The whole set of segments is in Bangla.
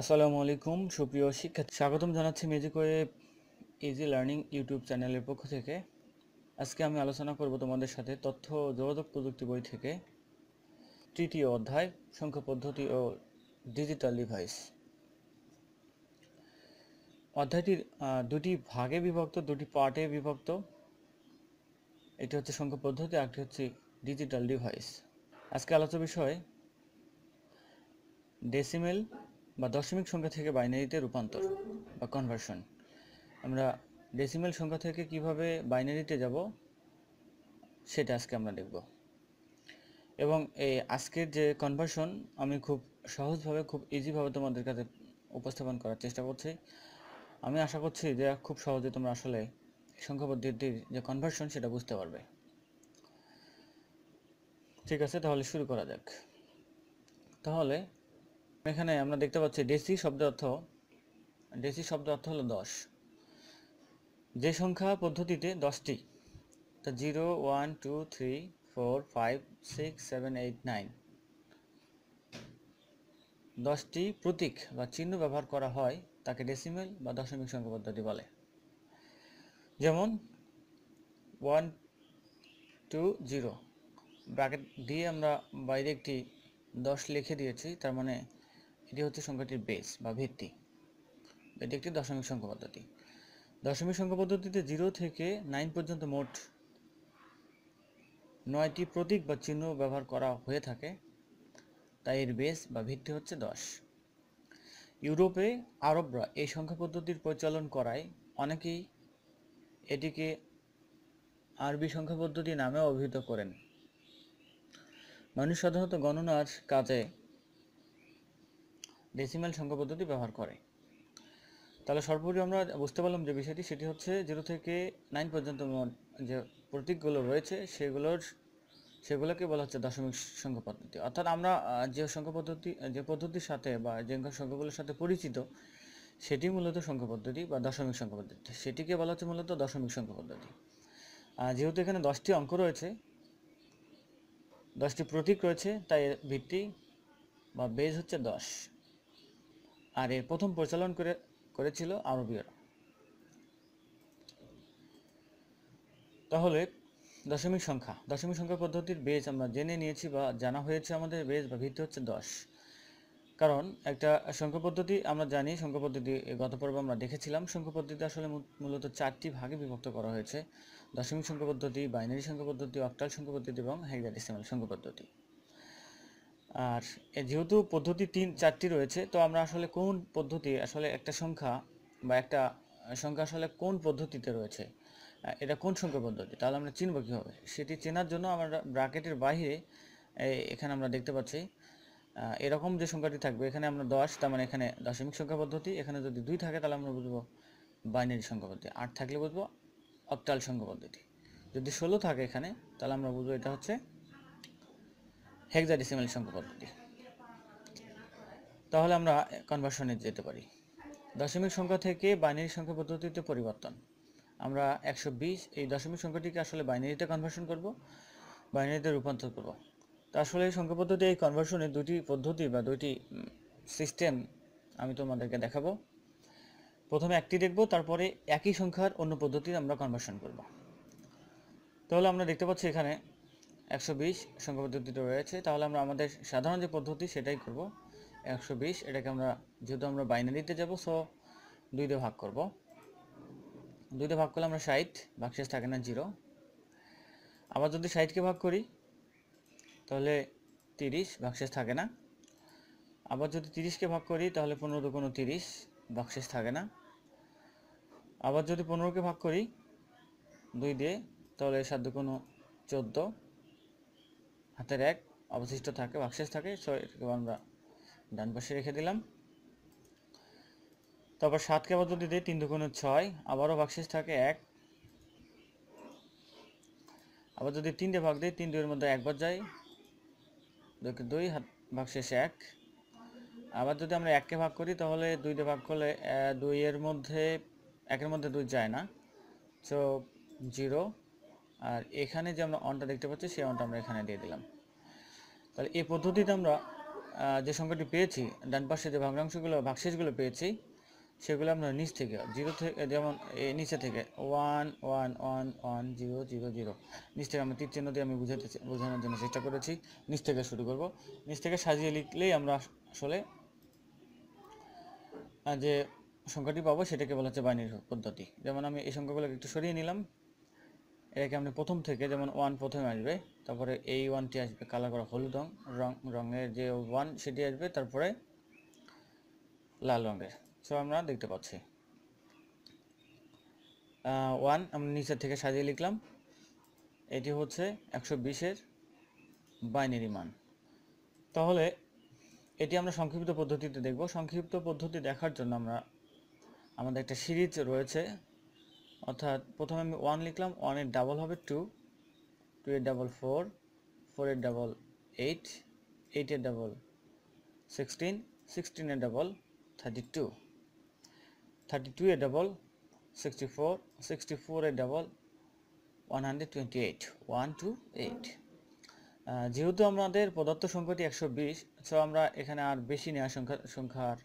আসসালামু আলাইকুম সুপ্রিয় শিক্ষার্থী স্বাগতম জানাচ্ছি মেজি ইজি লার্নিং ইউটিউব চ্যানেলের পক্ষ থেকে আজকে আমি আলোচনা করব তোমাদের সাথে তথ্য যোগাযোগ প্রযুক্তি বই থেকে তৃতীয় অধ্যায় সংখ্যা পদ্ধতি ও ডিজিটাল ডিভাইস অধ্যায়টির দুটি ভাগে বিভক্ত দুটি পার্টে বিভক্ত এটি হচ্ছে সংখ্যা পদ্ধতি একটি হচ্ছে ডিজিটাল ডিভাইস আজকে আলোচ্য বিষয় ডেসিমেল বা দশমিক সংখ্যা থেকে বাইনারিতে রূপান্তর বা কনভার্সন আমরা ডেসিমেল সংখ্যা থেকে কিভাবে বাইনারিতে যাব সেটা আজকে আমরা দেখব এবং এই আজকের যে কনভার্সন আমি খুব সহজভাবে খুব ইজিভাবে তোমাদের কাছে উপস্থাপন করার চেষ্টা করছি আমি আশা করছি যে খুব সহজে তোমরা আসলে সংখ্যা পদ্ধতির যে কনভার্সন সেটা বুঝতে পারবে ঠিক আছে তাহলে শুরু করা যাক তাহলে এখানে আমরা দেখতে পাচ্ছি ডেসি শব্দের অর্থ ডেসি শব্দ অর্থ হলো দশ যে সংখ্যা পদ্ধতিতে দশটি তা zero one two three four five six seven eight nine দশটি প্রতীক বা চিহ্ন ব্যবহার করা হয় তাকে ডেসিমেল বা দশমিক সংখ্যা পদ্ধতি বলে যেমন ওয়ান টু জিরো ব্র্যাকেট দিয়ে আমরা বাইরে একটি দশ লিখে দিয়েছি তার মানে এটি হচ্ছে সংখ্যাটির বেস বা ভিত্তি এটি একটি দশমিক সংখ্যা পদ্ধতি দশমিক সংখ্যা পদ্ধতিতে জিরো থেকে নাইন পর্যন্ত মোট নয়টি প্রতীক বা চিহ্ন ব্যবহার করা হয়ে থাকে তাই এর বেস বা ভিত্তি হচ্ছে দশ ইউরোপে আরবরা এই সংখ্যা পদ্ধতির পরিচালন করায় অনেকেই এটিকে আরবি সংখ্যা পদ্ধতি নামে অভিহিত করেন মানুষ সাধারণত গণনার কাজে ডেসিমাল সংখ্যা পদ্ধতি ব্যবহার করে তাহলে সর্বোপরি আমরা বুঝতে পারলাম যে বিষয়টি সেটি হচ্ছে জিরো থেকে নাইন পর্যন্ত যে প্রতীকগুলো রয়েছে সেগুলোর সেগুলোকে বলা হচ্ছে দশমিক সংখ্যা পদ্ধতি অর্থাৎ আমরা যে সংখ্যা পদ্ধতি যে পদ্ধতির সাথে বা যে সংখ্যাগুলোর সাথে পরিচিত সেটি মূলত সংখ্যা পদ্ধতি বা দশমিক সংখ্যা পদ্ধতি সেটিকে বলা হচ্ছে মূলত দশমিক সংখ্যা পদ্ধতি যেহেতু এখানে দশটি অঙ্ক রয়েছে দশটি প্রতীক রয়েছে তাই ভিত্তি বা বেজ হচ্ছে দশ আর এর প্রথম পরিচালন করে করেছিল আরবীয়রা তাহলে দশমিক সংখ্যা দশমিক সংখ্যা পদ্ধতির বেজ আমরা জেনে নিয়েছি বা জানা হয়েছে আমাদের বেজ বা ভিত্তি হচ্ছে দশ কারণ একটা সংখ্যা পদ্ধতি আমরা জানি সংখ্যা পদ্ধতি গত পর্ব আমরা দেখেছিলাম সংখ্যা পদ্ধতি আসলে মূলত চারটি ভাগে বিভক্ত করা হয়েছে দশমিক সংখ্যা পদ্ধতি বাইনারি সংখ্যা পদ্ধতি অক্টাল সংখ্যা পদ্ধতি এবং হেক্সাডেসিমাল সংখ্যা পদ্ধতি আর যেহেতু পদ্ধতি তিন চারটি রয়েছে তো আমরা আসলে কোন পদ্ধতি আসলে একটা সংখ্যা বা একটা সংখ্যা আসলে কোন পদ্ধতিতে রয়েছে এটা কোন সংখ্যা পদ্ধতি তাহলে আমরা চিনব কীভাবে সেটি চেনার জন্য আমরা ব্রাকেটের বাইরে এখানে আমরা দেখতে পাচ্ছি এরকম যে সংখ্যাটি থাকবে এখানে আমরা দশ তার মানে এখানে দশমিক সংখ্যা পদ্ধতি এখানে যদি দুই থাকে তাহলে আমরা বুঝবো বাইনারি সংখ্যা পদ্ধতি আট থাকলে বুঝবো অক্টাল সংখ্যা পদ্ধতি যদি ষোলো থাকে এখানে তাহলে আমরা বুঝবো এটা হচ্ছে হেক্সাডেসিমাল সংখ্যা পদ্ধতি তাহলে আমরা কনভার্সনে যেতে পারি দশমিক সংখ্যা থেকে বাইনারি সংখ্যা পদ্ধতিতে পরিবর্তন আমরা একশো বিশ এই দশমিক সংখ্যাটিকে আসলে বাইনারিতে কনভার্সন করব বাইনারিতে রূপান্তর করব তা আসলে এই সংখ্যা পদ্ধতি এই কনভার্সনের দুটি পদ্ধতি বা দুটি সিস্টেম আমি তোমাদেরকে দেখাবো প্রথমে একটি দেখব তারপরে একই সংখ্যার অন্য পদ্ধতি আমরা কনভার্সন করব তাহলে আমরা দেখতে পাচ্ছি এখানে একশো বিশ সংখ্যা পদ্ধতিটা রয়েছে তাহলে আমরা আমাদের সাধারণ যে পদ্ধতি সেটাই করব একশো বিশ এটাকে আমরা যেহেতু আমরা বাইনারিতে যাব সো দুই দিয়ে ভাগ করব দুই দিয়ে ভাগ করলে আমরা 60 ভাগশেষ থাকে না জিরো আবার যদি কে ভাগ করি তাহলে তিরিশ ভাগশেষ থাকে না আবার যদি তিরিশকে ভাগ করি তাহলে পনেরো দু কোনো তিরিশ ভাগশেষ থাকে না আবার যদি পনেরোকে ভাগ করি দুই দিয়ে তাহলে সাত দু কোনো চোদ্দো হাতের এক অবশিষ্ট থাকে বাক্সেস থাকে সো এটাকে আমরা ডান পাশে রেখে দিলাম তারপর সাতকে আবার যদি দিই তিন দুগুণে ছয় আবারও বাক্সেস থাকে এক আবার যদি তিনটে ভাগ দিই তিন দুইয়ের মধ্যে একবার যাই দুইকে দুই হাত বাক্সেস এক আবার যদি আমরা এককে ভাগ করি তাহলে দুইটে ভাগ করলে দুইয়ের মধ্যে একের মধ্যে দুই যায় না সো জিরো আর এখানে যে আমরা অনটা দেখতে পাচ্ছি সেই অনটা আমরা এখানে দিয়ে দিলাম তাহলে এই পদ্ধতিতে আমরা যে সংখ্যাটি পেয়েছি ডান পাশে যে ভাগ্নাংশগুলো ভাগশেষগুলো পেয়েছি সেগুলো আমরা নিচ থেকে জিরো থেকে যেমন এ নিচে থেকে one one one one zero zero zero নিচ থেকে আমরা চিহ্ন দিয়ে আমি বুঝাতে বোঝানোর জন্য চেষ্টা করেছি নিচ থেকে শুরু করব নিচ থেকে সাজিয়ে লিখলেই আমরা আসলে যে সংখ্যাটি পাবো সেটাকে বলা হচ্ছে বাইনারি পদ্ধতি যেমন আমি এই সংখ্যাগুলোকে একটু সরিয়ে নিলাম এটাকে আপনি প্রথম থেকে যেমন ওয়ান প্রথমে আসবে তারপরে এই ওয়ানটি আসবে কালার করা হলুদ রং রং রঙের যে ওয়ান সেটি আসবে তারপরে লাল রঙের সো আমরা দেখতে পাচ্ছি ওয়ান আমি নিচের থেকে সাজিয়ে লিখলাম এটি হচ্ছে একশো বিশের বাইনারি মান তাহলে এটি আমরা সংক্ষিপ্ত পদ্ধতিতে দেখব সংক্ষিপ্ত পদ্ধতি দেখার জন্য আমরা আমাদের একটা সিরিজ রয়েছে অর্থাৎ প্রথমে আমি ওয়ান লিখলাম ওয়ান ওয়ানের ডাবল হবে টু টু এর ডাবল ফোর ফোর এর ডাবল এইট এইট এইটের ডাবল সিক্সটিন সিক্সটিন সিক্সটিনের double thirty two thirty two এর double sixty four sixty four এর double one hundred twenty eight one two eight যেহেতু আমাদের পদার্থ সংখ্যাটি একশো বিশ সো আমরা এখানে আর বেশি নেওয়ার সংখ্যা সংখ্যার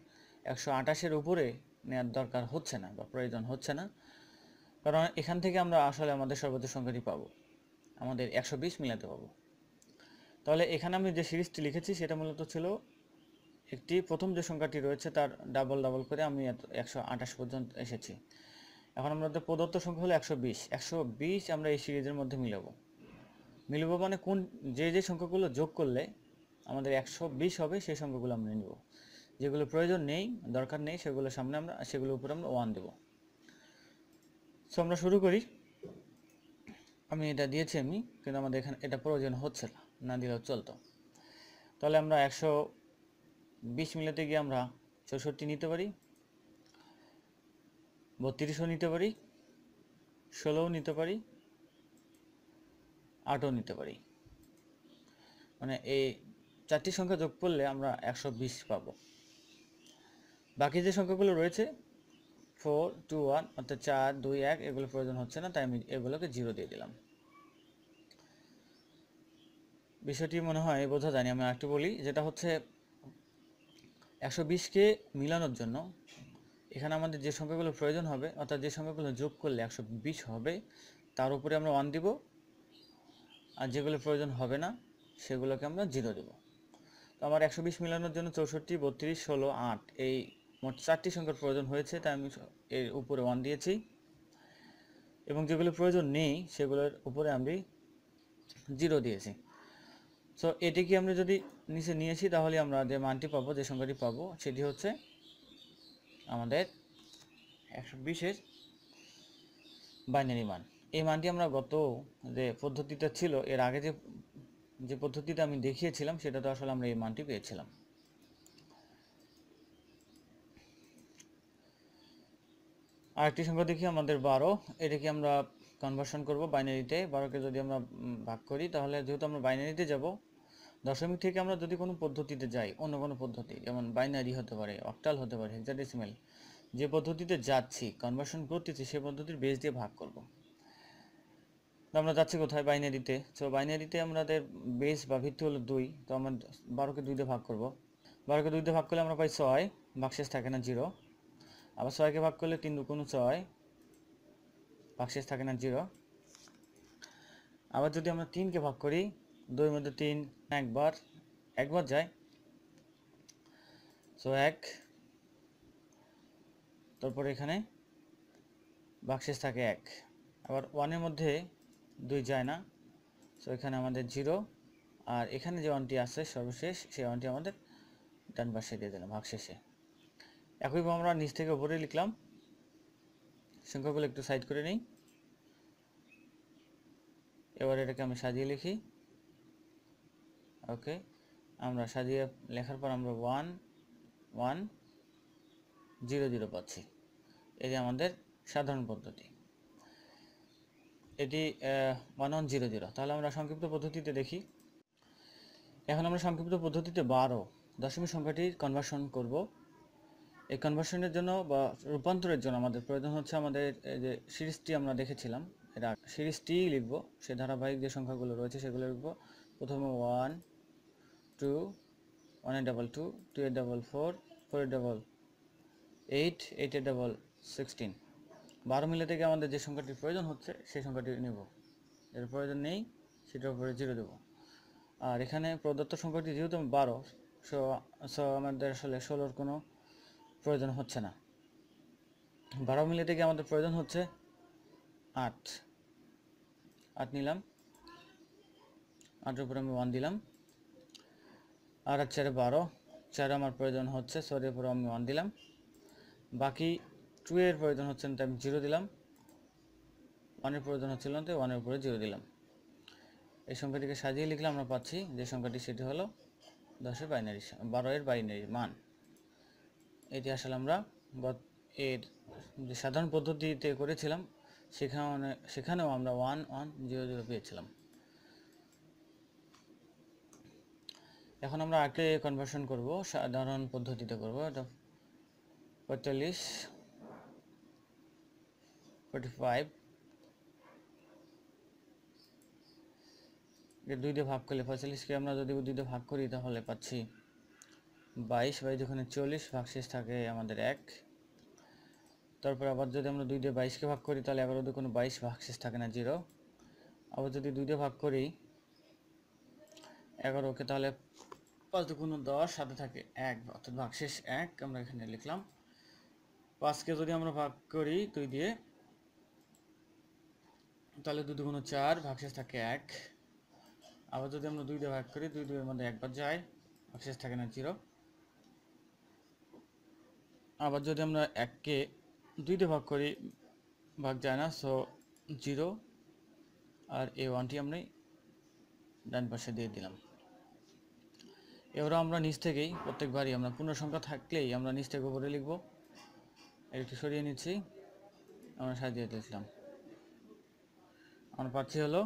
একশো আঠাশের উপরে নেওয়ার দরকার হচ্ছে না বা প্রয়োজন হচ্ছে না কারণ এখান থেকে আমরা আসলে আমাদের সর্বোচ্চ সংখ্যাটি পাবো আমাদের একশো বিশ মিলাতে পাবো তাহলে এখানে আমি যে সিরিজটি লিখেছি সেটা মূলত ছিল একটি প্রথম যে সংখ্যাটি রয়েছে তার ডাবল ডাবল করে আমি একশো আঠাশ পর্যন্ত এসেছি এখন আমাদের প্রদত্ত সংখ্যা হলো একশো বিশ একশো বিশ আমরা এই সিরিজের মধ্যে মিলাবো মিলব মানে কোন যে যে সংখ্যাগুলো যোগ করলে আমাদের একশো বিশ হবে সেই সংখ্যাগুলো আমরা নেব যেগুলো প্রয়োজন নেই দরকার নেই সেগুলো সামনে আমরা সেগুলোর উপরে আমরা ওয়ান দেবো সো আমরা শুরু করি আমি এটা দিয়েছি আমি কিন্তু আমাদের এখানে এটা প্রয়োজন হচ্ছে না না দিলেও চলতো তাহলে আমরা একশো বিশ মিলাতে গিয়ে আমরা চৌষট্টি নিতে পারি বত্রিশও নিতে পারি ষোলোও নিতে পারি আটও নিতে পারি মানে এই চারটি সংখ্যা যোগ করলে আমরা একশো বিশ পাবো বাকি যে সংখ্যাগুলো রয়েছে ফোর টু ওয়ান অর্থাৎ চার দুই এক এগুলো প্রয়োজন হচ্ছে না তাই আমি এগুলোকে জিরো দিয়ে দিলাম বিষয়টি মনে হয় বোঝা যায়নি আমি আরেকটি বলি যেটা হচ্ছে একশো বিশকে মিলানোর জন্য এখানে আমাদের যে সংখ্যাগুলো প্রয়োজন হবে অর্থাৎ যে সংখ্যাগুলো যোগ করলে একশো বিশ হবে তার উপরে আমরা ওয়ান দিব আর যেগুলো প্রয়োজন হবে না সেগুলোকে আমরা জিরো দেব তো আমার একশো বিশ মিলানোর জন্য চৌষট্টি বত্রিশ ষোলো আট এই মোট চারটি সংখ্যার প্রয়োজন হয়েছে তাই আমি এর উপরে ওয়ান দিয়েছি এবং যেগুলো প্রয়োজন নেই সেগুলোর উপরে আমি জিরো দিয়েছি সো এটিকে আমরা যদি নিচে নিয়ে আসি তাহলে আমরা যে মানটি পাবো যে সংখ্যাটি পাবো সেটি হচ্ছে আমাদের একশো বিশের বাইনারি মান এই মানটি আমরা গত যে পদ্ধতিটা ছিল এর আগে যে যে পদ্ধতিটা আমি দেখিয়েছিলাম সেটা তো আসলে আমরা এই মানটি পেয়েছিলাম আরেকটি সংখ্যা দেখি আমাদের বারো এটাকে আমরা কনভার্সন করব বাইনারিতে বারোকে যদি আমরা ভাগ করি তাহলে যেহেতু আমরা বাইনারিতে যাব দশমিক থেকে আমরা যদি কোনো পদ্ধতিতে যাই অন্য কোনো পদ্ধতি যেমন বাইনারি হতে পারে অক্টাল হতে পারে হেক্সাডেসিমেল যে পদ্ধতিতে যাচ্ছি কনভার্সন করতেছি সে পদ্ধতির বেস দিয়ে ভাগ করব আমরা যাচ্ছি কোথায় বাইনারিতে তো বাইনারিতে আমাদের বেস বা ভিত্তি হলো দুই তো আমরা বারোকে দুইতে ভাগ করব বারোকে দুই ভাগ করলে আমরা পাই ছয় বাক্সেস থাকে না জিরো আবার ছয়কে ভাগ করলে তিন দুকোনো ছয় ভাগশেষ থাকে না জিরো আবার যদি আমরা তিনকে ভাগ করি দুই মধ্যে তিন একবার একবার যায় সো এক তারপরে এখানে বাক্সেস থাকে এক আবার ওয়ানের মধ্যে দুই যায় না সো এখানে আমাদের জিরো আর এখানে যে ওয়ানটি আছে সর্বশেষ সেই ওয়ানটি আমাদের ডান পাশে দিয়ে দিলাম ভাগশেষে একইভাবে আমরা নিচ থেকে উপরে লিখলাম সংখ্যাগুলো একটু সাইড করে নিই এবার এটাকে আমি সাজিয়ে লিখি ওকে আমরা সাজিয়ে লেখার পর আমরা ওয়ান ওয়ান জিরো জিরো পাচ্ছি এটি আমাদের সাধারণ পদ্ধতি এটি ওয়ান ওয়ান জিরো জিরো তাহলে আমরা সংক্ষিপ্ত পদ্ধতিতে দেখি এখন আমরা সংক্ষিপ্ত পদ্ধতিতে বারো দশমিক সংখ্যাটির কনভার্সন করব এই কনভার্সনের জন্য বা রূপান্তরের জন্য আমাদের প্রয়োজন হচ্ছে আমাদের যে সিরিজটি আমরা দেখেছিলাম এটা সিরিজটি লিখব সে ধারাবাহিক যে সংখ্যাগুলো রয়েছে সেগুলো লিখব প্রথমে ওয়ান টু ওয়ান এ double two two eight double four four eight double eight eight এ ডাবল সিক্সটিন বারো মিলে থেকে আমাদের যে সংখ্যাটির প্রয়োজন হচ্ছে সেই সংখ্যাটি নেব এর প্রয়োজন নেই সেটার উপরে জিরো দেবো আর এখানে প্রদত্ত সংখ্যাটি যেহেতু বারো সো সো আমাদের আসলে ষোলোর কোনো প্রয়োজন হচ্ছে না বারো মিলে থেকে আমাদের প্রয়োজন হচ্ছে আট আট নিলাম আটের উপরে আমি ওয়ান দিলাম আর আর চারে বারো চারে আমার প্রয়োজন হচ্ছে সরি উপরে আমি ওয়ান দিলাম বাকি টু এর প্রয়োজন হচ্ছে না তাই আমি জিরো দিলাম ওয়ানের প্রয়োজন হচ্ছিল না তাই ওয়ানের উপরে জিরো দিলাম এই সংখ্যাটিকে সাজিয়ে লিখলে আমরা পাচ্ছি যে সংখ্যাটি সেটি হলো দশের বাইনারি বারো এর বাইনারি মান এটি আসলে আমরা এর যে সাধারণ পদ্ধতিতে করেছিলাম সেখানে সেখানেও আমরা ওয়ান ওয়ান জিরো জিরো পেয়েছিলাম এখন আমরা আগে কনভার্সন করব সাধারণ পদ্ধতিতে করব এটা পঁয়তাল্লিশ ফোর্টি ফাইভ দুই দিয়ে ভাগ করলে পঁয়তাল্লিশকে আমরা যদি দুই দিয়ে ভাগ করি তাহলে পাচ্ছি বাইশ বাই দুখানে চল্লিশ ভাগশেষ থাকে আমাদের এক তারপর আবার যদি আমরা দুই দিয়ে বাইশকে ভাগ করি তাহলে এগারো দু কোনো বাইশ ভাগশেষ থাকে না জিরো আবার যদি দুই দিয়ে ভাগ করি এগারোকে তাহলে পাঁচ দু কোনো দশ সাথে থাকে এক অর্থাৎ ভাগশেষ এক আমরা এখানে লিখলাম পাঁচকে যদি আমরা ভাগ করি দুই দিয়ে তাহলে দুই দুগুণ চার ভাগশেষ থাকে এক আবার যদি আমরা দুই দিয়ে ভাগ করি দুই দুইয়ের মধ্যে একবার যায় ভাগশেষ থাকে না জিরো আবার যদি আমরা এককে দুইটা ভাগ করি ভাগ যায় না সো জিরো আর এ ওয়ানটি আমরা ডান পাশে দিয়ে দিলাম এবারও আমরা নিচ থেকেই প্রত্যেকবারই আমরা পূর্ণসংখ্যা থাকলেই আমরা নিচ থেকে উপরে লিখব একটু সরিয়ে নিচ্ছি আমরা সাজিয়ে দিয়েছিলাম আমার পাচ্ছি হলো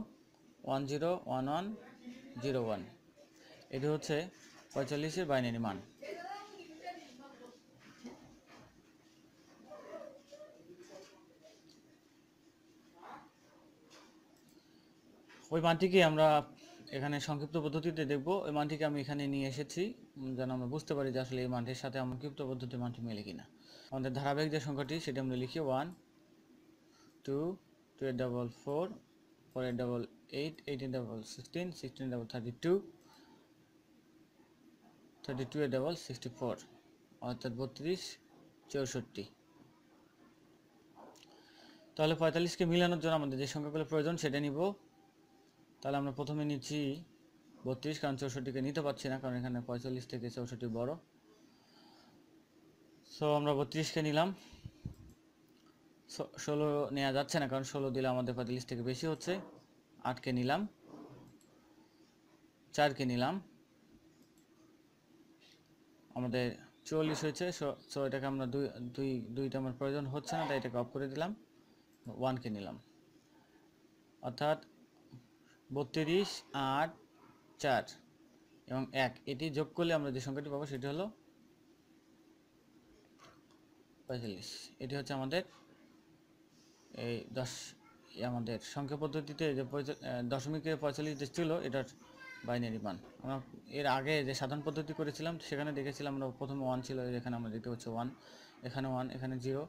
one zero one one zero one এটি হচ্ছে পঁয়তাল্লিশের বাইনারি মান ওই মানটিকে আমরা এখানে সংক্ষিপ্ত পদ্ধতিতে দেখব ওই মানটিকে আমি এখানে নিয়ে এসেছি যেন আমরা বুঝতে পারি যে আসলে এই মানটির সাথে আমার ক্ষিপ্ত পদ্ধতি মানটি মেলে কিনা আমাদের ধারাবাহিক যে সংখ্যাটি সেটি আমরা লিখি one two two eight double four four eight double eight eighteen double sixteen sixteen double thirty two thirty two double sixty four অর্থাৎ বত্রিশ চৌষট্টি তাহলে পঁয়তাল্লিশকে মিলানোর জন্য আমাদের যে সংখ্যাগুলো প্রয়োজন সেটা নিব তাহলে আমরা প্রথমে নিচ্ছি বত্রিশ কারণ চৌষট্টিকে নিতে পারছি না কারণ এখানে পঁয়তাল্লিশ থেকে চৌষট্টি বড় সো আমরা বত্রিশকে নিলাম ষোলো নেওয়া যাচ্ছে না কারণ ষোলো দিলে আমাদের পঁয়তাল্লিশ থেকে বেশি হচ্ছে আটকে নিলাম চারকে নিলাম আমাদের চুয়াল্লিশ হয়েছে সো এটাকে আমরা দুই দুই দুইটা আমার প্রয়োজন হচ্ছে না তাই এটাকে অফ করে দিলাম ওয়ানকে নিলাম অর্থাৎ বত্রিশ আট চার এবং এক এটি যোগ করলে আমরা যে সংখ্যাটি পাবো সেটি হলো পঁয়তাল্লিশ এটি হচ্ছে আমাদের এই দশ আমাদের সংখ্যা পদ্ধতিতে যে দশমিকের পঁয়তাল্লিশ যে ছিল এটার বাইনারি মান আমরা এর আগে যে সাধারণ পদ্ধতি করেছিলাম সেখানে দেখেছিলাম আমরা প্রথম ওয়ান ছিল এখানে আমরা দেখতে পাচ্ছি ওয়ান এখানে ওয়ান এখানে জিরো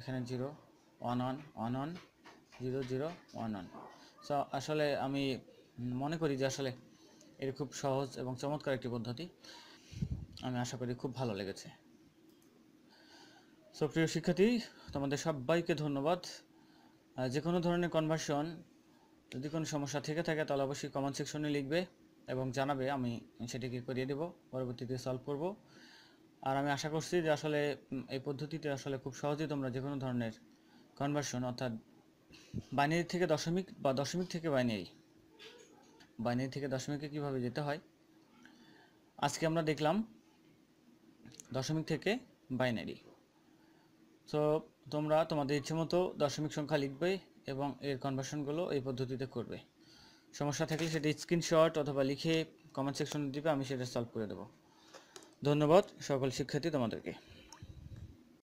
এখানে zero one one one one zero zero one one so আসলে আমি মনে করি যে আসলে এর খুব সহজ এবং চমৎকার একটি পদ্ধতি আমি আশা করি খুব ভালো লেগেছে সো প্রিয় শিক্ষার্থী তোমাদের সবাইকে ধন্যবাদ যে কোনো ধরনের কনভার্সন যদি কোনো সমস্যা থেকে থাকে তাহলে অবশ্যই কমেন্ট সেকশনে লিখবে এবং জানাবে আমি সেটিকে করিয়ে দেব পরবর্তীতে সলভ করব আর আমি আশা করছি যে আসলে এই পদ্ধতিতে আসলে খুব সহজেই তোমরা যে কোনো ধরনের কনভার্সন অর্থাৎ বাইনারি থেকে দশমিক বা দশমিক থেকে বাইনারি বাইনারি থেকে দশমিকে কিভাবে যেতে হয় আজকে আমরা দেখলাম দশমিক থেকে বাইনারি তো তোমরা তোমাদের ইচ্ছে মতো দশমিক সংখ্যা লিখবে এবং এর কনভার্সনগুলো এই পদ্ধতিতে করবে সমস্যা থাকলে সেটা স্ক্রিনশট অথবা লিখে কমেন্ট সেকশনে দিবে আমি সেটা সলভ করে দেবো ধন্যবাদ সকল শিক্ষার্থী তোমাদেরকে